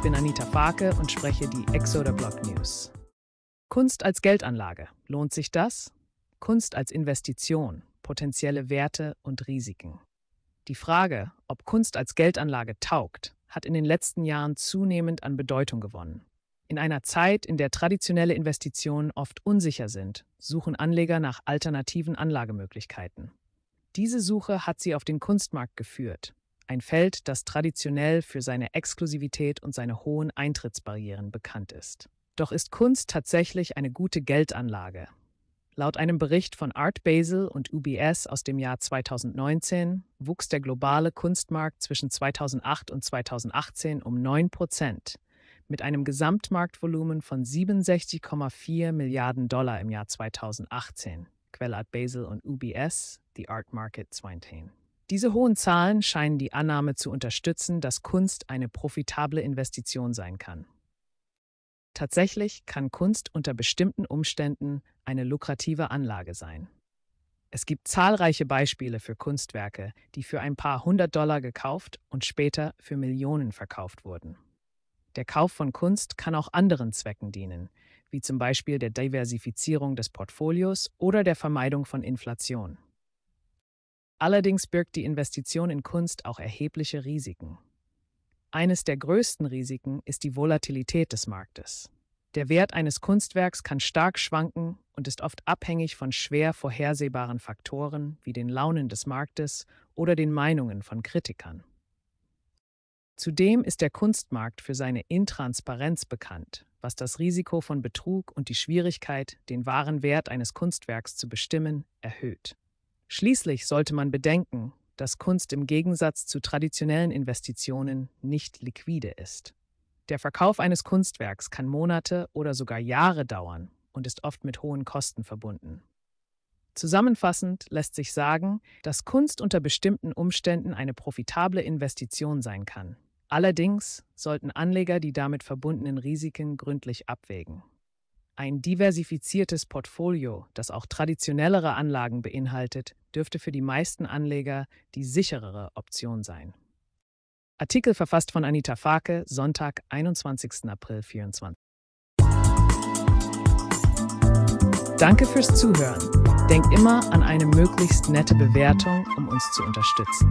Ich bin Anita Farke und spreche die Exoder Blog News. Kunst als Geldanlage. Lohnt sich das? Kunst als Investition, potenzielle Werte und Risiken. Die Frage, ob Kunst als Geldanlage taugt, hat in den letzten Jahren zunehmend an Bedeutung gewonnen. In einer Zeit, in der traditionelle Investitionen oft unsicher sind, suchen Anleger nach alternativen Anlagemöglichkeiten. Diese Suche hat sie auf den Kunstmarkt geführt, ein Feld, das traditionell für seine Exklusivität und seine hohen Eintrittsbarrieren bekannt ist. Doch ist Kunst tatsächlich eine gute Geldanlage? Laut einem Bericht von Art Basel und UBS aus dem Jahr 2019 wuchs der globale Kunstmarkt zwischen 2008 und 2018 um 9 Prozent, mit einem Gesamtmarktvolumen von 67,4 Milliarden Dollar im Jahr 2018. Quelle Art Basel und UBS, The Art Market 2010. Diese hohen Zahlen scheinen die Annahme zu unterstützen, dass Kunst eine profitable Investition sein kann. Tatsächlich kann Kunst unter bestimmten Umständen eine lukrative Anlage sein. Es gibt zahlreiche Beispiele für Kunstwerke, die für ein paar hundert Dollar gekauft und später für Millionen verkauft wurden. Der Kauf von Kunst kann auch anderen Zwecken dienen, wie zum Beispiel der Diversifizierung des Portfolios oder der Vermeidung von Inflation. Allerdings birgt die Investition in Kunst auch erhebliche Risiken. Eines der größten Risiken ist die Volatilität des Marktes. Der Wert eines Kunstwerks kann stark schwanken und ist oft abhängig von schwer vorhersehbaren Faktoren wie den Launen des Marktes oder den Meinungen von Kritikern. Zudem ist der Kunstmarkt für seine Intransparenz bekannt, was das Risiko von Betrug und die Schwierigkeit, den wahren Wert eines Kunstwerks zu bestimmen, erhöht. Schließlich sollte man bedenken, dass Kunst im Gegensatz zu traditionellen Investitionen nicht liquide ist. Der Verkauf eines Kunstwerks kann Monate oder sogar Jahre dauern und ist oft mit hohen Kosten verbunden. Zusammenfassend lässt sich sagen, dass Kunst unter bestimmten Umständen eine profitable Investition sein kann. Allerdings sollten Anleger die damit verbundenen Risiken gründlich abwägen. Ein diversifiziertes Portfolio, das auch traditionellere Anlagen beinhaltet, dürfte für die meisten Anleger die sicherere Option sein. Artikel verfasst von Anita Farke, Sonntag, 21. April 24. Danke fürs Zuhören. Denk immer an eine möglichst nette Bewertung, um uns zu unterstützen.